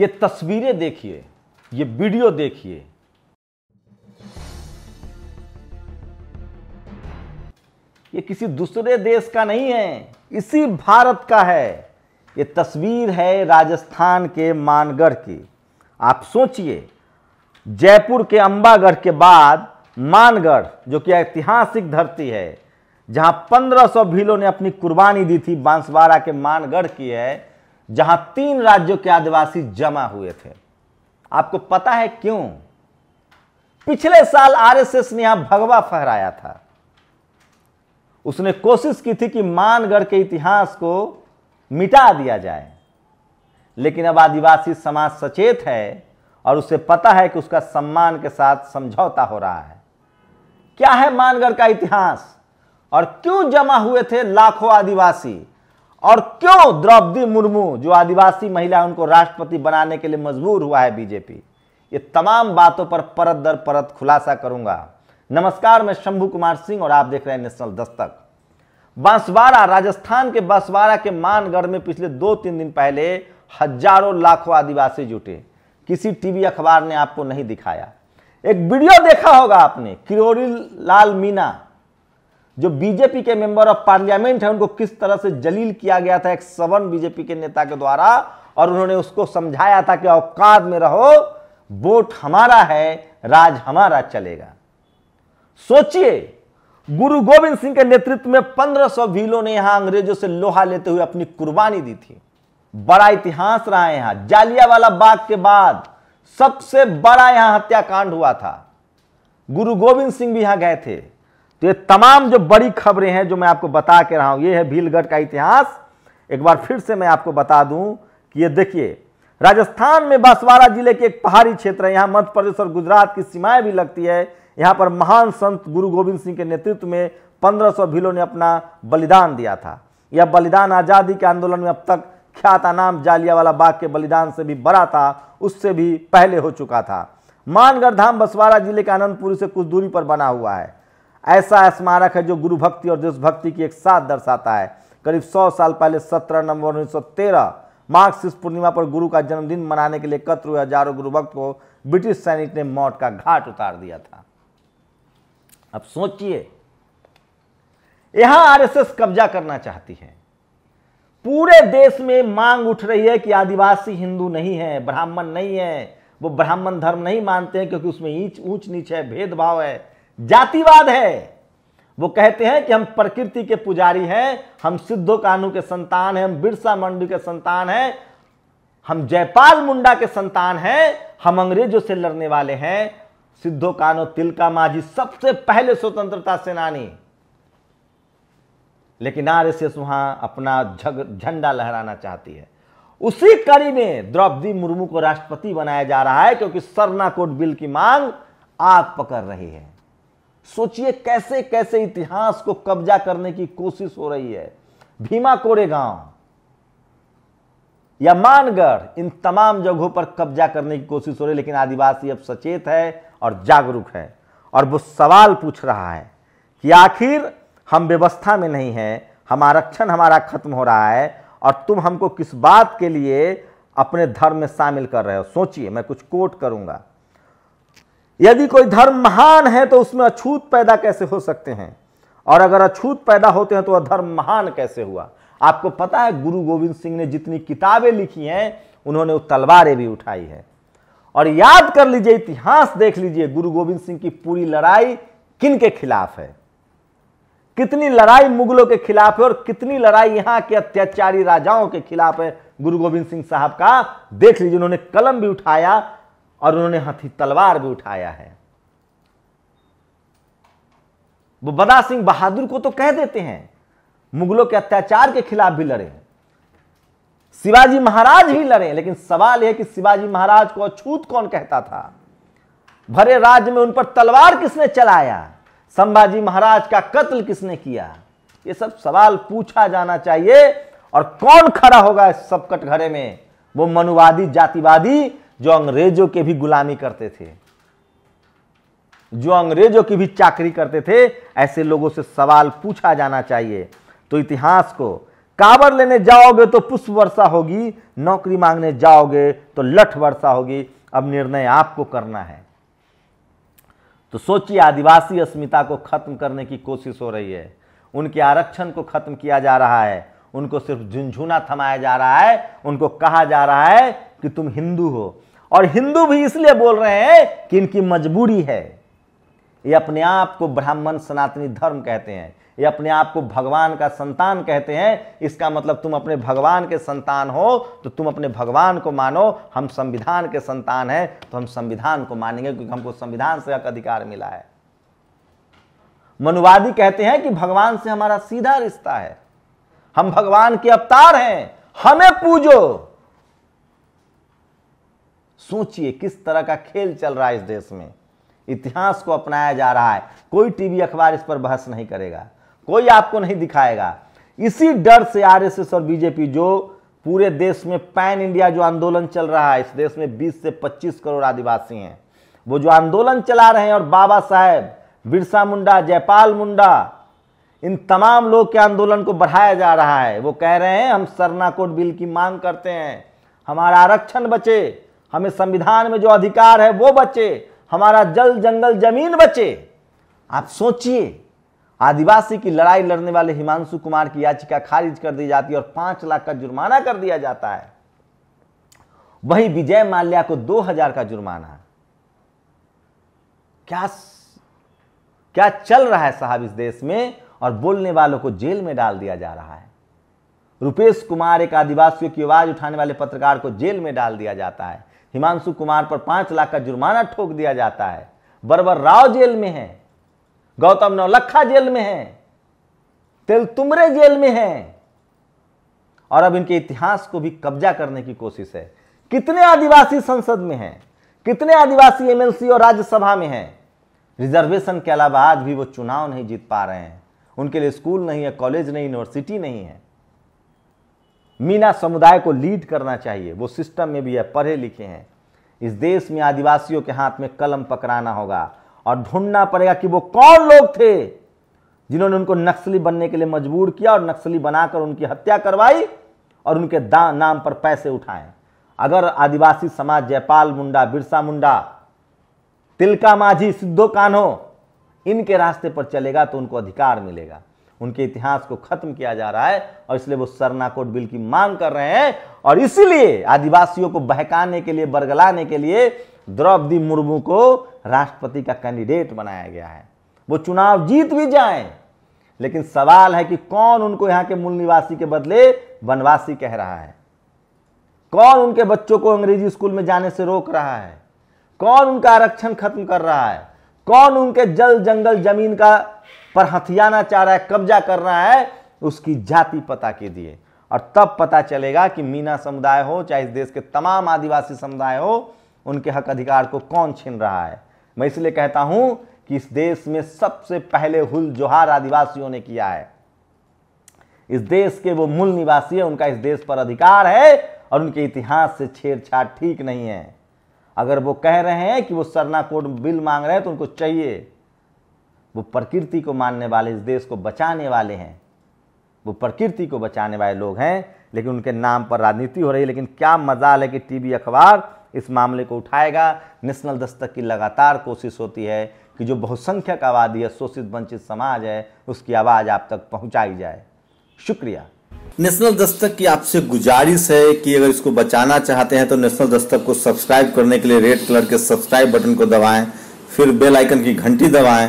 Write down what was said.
ये तस्वीरें देखिए ये वीडियो देखिए ये किसी दूसरे देश का नहीं है इसी भारत का है ये तस्वीर है राजस्थान के मानगढ़ की आप सोचिए जयपुर के अंबागढ़ के बाद मानगढ़ जो कि ऐतिहासिक धरती है जहां 1500 भीलों ने अपनी कुर्बानी दी थी बांसवाड़ा के मानगढ़ की है जहां तीन राज्यों के आदिवासी जमा हुए थे आपको पता है क्यों पिछले साल आरएसएस ने यहां भगवा फहराया था उसने कोशिश की थी कि मानगढ़ के इतिहास को मिटा दिया जाए लेकिन अब आदिवासी समाज सचेत है और उसे पता है कि उसका सम्मान के साथ समझौता हो रहा है क्या है मानगढ़ का इतिहास और क्यों जमा हुए थे लाखों आदिवासी और क्यों द्रौपदी मुर्मू जो आदिवासी महिला उनको राष्ट्रपति बनाने के लिए मजबूर हुआ है बीजेपी ये तमाम बातों पर परत दर परत खुलासा करूंगा नमस्कार मैं शंभु कुमार सिंह और आप देख रहे हैं नेशनल दस्तक बांसवाड़ा राजस्थान के बांसवाड़ा के मानगढ़ में पिछले दो तीन दिन पहले हजारों लाखों आदिवासी जुटे किसी टीवी अखबार ने आपको नहीं दिखाया एक वीडियो देखा होगा आपने किरोड़ी लाल मीना जो बीजेपी के मेंबर ऑफ पार्लियामेंट है उनको किस तरह से जलील किया गया था एक सवन बीजेपी के नेता के द्वारा और उन्होंने उसको समझाया था कि औकात में रहो वोट हमारा है राज हमारा चलेगा सोचिए गुरु गोविंद सिंह के नेतृत्व में 1500 भीलों ने यहां अंग्रेजों से लोहा लेते हुए अपनी कुर्बानी दी थी बड़ा इतिहास रहा यहां यहां जालियावाला बाग के बाद सबसे बड़ा यहां हत्याकांड हुआ था गुरु गोविंद सिंह भी यहां गए थे तो ये तमाम जो बड़ी खबरें हैं जो मैं आपको बता के रहा हूँ ये है भीलगढ़ का इतिहास एक बार फिर से मैं आपको बता दूं कि ये देखिए राजस्थान में बांसवाड़ा जिले के एक पहाड़ी क्षेत्र है यहाँ मध्य प्रदेश और गुजरात की सीमाएं भी लगती है यहाँ पर महान संत गुरु गोविंद सिंह के नेतृत्व में पंद्रह भीलों ने अपना बलिदान दिया था यह बलिदान आज़ादी के आंदोलन में अब तक ख्यात नाम जालियावाला बाग के बलिदान से भी बड़ा था उससे भी पहले हो चुका था मानगढ़ धाम बसवाड़ा जिले के आनंदपुर से कुछ दूरी पर बना हुआ है ऐसा स्मारक है जो गुरु भक्ति और देशभक्ति की एक साथ दर्शाता है करीब 100 साल पहले 17 नवंबर 1913 माघ शिष पूर्णिमा पर गुरु का जन्मदिन मनाने के लिए एकत्र हुए हजारों गुरु भक्त को ब्रिटिश सैनिक ने मौत का घाट उतार दिया था अब सोचिए यहां आरएसएस कब्जा करना चाहती है पूरे देश में मांग उठ रही है कि आदिवासी हिंदू नहीं है ब्राह्मण नहीं है वो ब्राह्मण धर्म नहीं मानते हैं क्योंकि उसमें ईच ऊंच नीच है भेदभाव है जातिवाद है वो कहते हैं कि हम प्रकृति के पुजारी हैं हम सिद्धो कानू के संतान हैं हम बिरसा मंडू के संतान हैं हम जयपाल मुंडा के संतान हैं हम अंग्रेजों से लड़ने वाले हैं सिद्धो कानो तिलका माझी सबसे पहले स्वतंत्रता सेनानी लेकिन आर एस एस वहां अपना झंडा लहराना चाहती है उसी कड़ी में द्रौपदी मुर्मू को राष्ट्रपति बनाया जा रहा है क्योंकि सरना कोट बिल की मांग आग पकड़ रही है सोचिए कैसे कैसे इतिहास को कब्जा करने की कोशिश हो रही है भीमा कोरेगांव या मानगढ़ इन तमाम जगहों पर कब्जा करने की कोशिश हो रही है लेकिन आदिवासी अब सचेत है और जागरूक है और वो सवाल पूछ रहा है कि आखिर हम व्यवस्था में नहीं हैं हम आरक्षण हमारा खत्म हो रहा है और तुम हमको किस बात के लिए अपने धर्म में शामिल कर रहे हो सोचिए मैं कुछ कोट करूंगा यदि कोई धर्म महान है तो उसमें अछूत पैदा कैसे हो सकते हैं और अगर अछूत पैदा होते हैं तो वह धर्म महान कैसे हुआ आपको पता है गुरु गोविंद सिंह ने जितनी किताबें लिखी हैं उन्होंने वो तलवारें भी उठाई हैं और याद कर लीजिए इतिहास देख लीजिए गुरु गोविंद सिंह की पूरी लड़ाई किन के खिलाफ है कितनी लड़ाई मुगलों के खिलाफ है और कितनी लड़ाई यहां के अत्याचारी राजाओं के खिलाफ है गुरु गोविंद सिंह साहब का देख लीजिए उन्होंने कलम भी उठाया और उन्होंने हाथी तलवार भी उठाया है वो बदा सिंह बहादुर को तो कह देते हैं मुगलों के अत्याचार के खिलाफ भी लड़े शिवाजी महाराज भी लड़े लेकिन सवाल यह कि शिवाजी महाराज को अछूत कौन कहता था भरे राज्य में उन पर तलवार किसने चलाया संभाजी महाराज का कत्ल किसने किया ये सब सवाल पूछा जाना चाहिए और कौन खड़ा होगा इस सब कटघरे में वो मनुवादी जातिवादी जो अंग्रेजों के भी गुलामी करते थे जो अंग्रेजों की भी चाकरी करते थे ऐसे लोगों से सवाल पूछा जाना चाहिए तो इतिहास को काबर लेने जाओगे तो पुष्प वर्षा होगी नौकरी मांगने जाओगे तो लठ वर्षा होगी अब निर्णय आपको करना है तो सोचिए आदिवासी अस्मिता को खत्म करने की कोशिश हो रही है उनके आरक्षण को खत्म किया जा रहा है उनको सिर्फ झुंझुना थमाया जा रहा है उनको कहा जा रहा है कि तुम हिंदू हो और हिंदू भी इसलिए बोल रहे हैं कि इनकी मजबूरी है ये अपने आप को ब्राह्मण सनातनी धर्म कहते हैं ये अपने आप को भगवान का संतान कहते हैं इसका मतलब तुम अपने भगवान के संतान हो तो तुम अपने भगवान को मानो हम संविधान के संतान हैं तो हम संविधान को मानेंगे क्योंकि हमको संविधान से अधिकार मिला है मनुवादी कहते हैं कि भगवान से हमारा सीधा रिश्ता है हम भगवान के अवतार हैं हमें पूजो सोचिए किस तरह का खेल चल रहा है इस देश में इतिहास को अपनाया जा रहा है कोई टीवी अखबार इस पर बहस नहीं करेगा कोई आपको नहीं दिखाएगा इसी डर से आरएसएस और बीजेपी जो पूरे देश में पैन इंडिया जो आंदोलन चल रहा है इस देश में 20 से 25 करोड़ आदिवासी हैं वो जो आंदोलन चला रहे हैं और बाबा साहेब बिरसा मुंडा जयपाल मुंडा इन तमाम लोग के आंदोलन को बढ़ाया जा रहा है वो कह रहे हैं हम सरना कोट बिल की मांग करते हैं हमारा आरक्षण बचे हमें संविधान में जो अधिकार है वो बचे हमारा जल जंगल जमीन बचे आप सोचिए आदिवासी की लड़ाई लड़ने वाले हिमांशु कुमार की याचिका खारिज कर दी जाती है और पांच लाख का जुर्माना कर दिया जाता है वही विजय माल्या को दो हजार का जुर्माना क्या क्या चल रहा है साहब इस देश में और बोलने वालों को जेल में डाल दिया जा रहा है रुपेश कुमार एक आदिवासियों की आवाज उठाने वाले पत्रकार को जेल में डाल दिया जाता है हिमांशु कुमार पर पांच लाख का जुर्माना ठोक दिया जाता है बरबर राव जेल में है गौतम नौलखा जेल में है तेल तुमरे जेल में है और अब इनके इतिहास को भी कब्जा करने की कोशिश है कितने आदिवासी संसद में हैं कितने आदिवासी एमएलसी और राज्यसभा में हैं रिजर्वेशन के अलावा आज भी वो चुनाव नहीं जीत पा रहे हैं उनके लिए स्कूल नहीं है कॉलेज नहीं यूनिवर्सिटी नहीं है मीना समुदाय को लीड करना चाहिए वो सिस्टम में भी है पढ़े लिखे हैं इस देश में आदिवासियों के हाथ में कलम पकड़ाना होगा और ढूंढना पड़ेगा कि वो कौन लोग थे जिन्होंने उनको नक्सली बनने के लिए मजबूर किया और नक्सली बनाकर उनकी हत्या करवाई और उनके दा नाम पर पैसे उठाए अगर आदिवासी समाज जयपाल मुंडा बिरसा मुंडा तिलका माझी सिद्धो कान्हो इनके रास्ते पर चलेगा तो उनको अधिकार मिलेगा उनके इतिहास को खत्म किया जा रहा है और इसलिए वो सरना कोट बिल की मांग कर रहे हैं और इसीलिए आदिवासियों को बहकाने के लिए बरगलाने के लिए द्रौपदी मुर्मू को राष्ट्रपति का कैंडिडेट बनाया गया है वो चुनाव जीत भी जाए लेकिन सवाल है कि कौन उनको यहाँ के मूल निवासी के बदले वनवासी कह रहा है कौन उनके बच्चों को अंग्रेजी स्कूल में जाने से रोक रहा है कौन उनका आरक्षण खत्म कर रहा है कौन उनके जल जंगल जमीन का पर हथियाना चाह रहा है कब्जा कर रहा है उसकी जाति पता के दिए और तब पता चलेगा कि मीना समुदाय हो चाहे इस देश के तमाम आदिवासी समुदाय हो उनके हक अधिकार को कौन छीन रहा है मैं इसलिए कहता हूं कि इस देश में सबसे पहले हुल जोहार आदिवासियों ने किया है इस देश के वो मूल निवासी है उनका इस देश पर अधिकार है और उनके इतिहास से छेड़छाड़ ठीक नहीं है अगर वो कह रहे हैं कि वो सरना कोड बिल मांग रहे हैं तो उनको चाहिए वो प्रकृति को मानने वाले इस देश को बचाने वाले हैं वो प्रकृति को बचाने वाले लोग हैं लेकिन उनके नाम पर राजनीति हो रही है लेकिन क्या मजाल है कि टीवी अखबार इस मामले को उठाएगा नेशनल दस्तक की लगातार कोशिश होती है कि जो बहुसंख्यक आबादी है शोषित वंचित समाज है उसकी आवाज़ आप तक पहुंचाई जाए शुक्रिया नेशनल दस्तक की आपसे गुजारिश है कि अगर इसको बचाना चाहते हैं तो नेशनल दस्तक को सब्सक्राइब करने के लिए रेड कलर के सब्सक्राइब बटन को दबाएं फिर बेल आइकन की घंटी दबाएं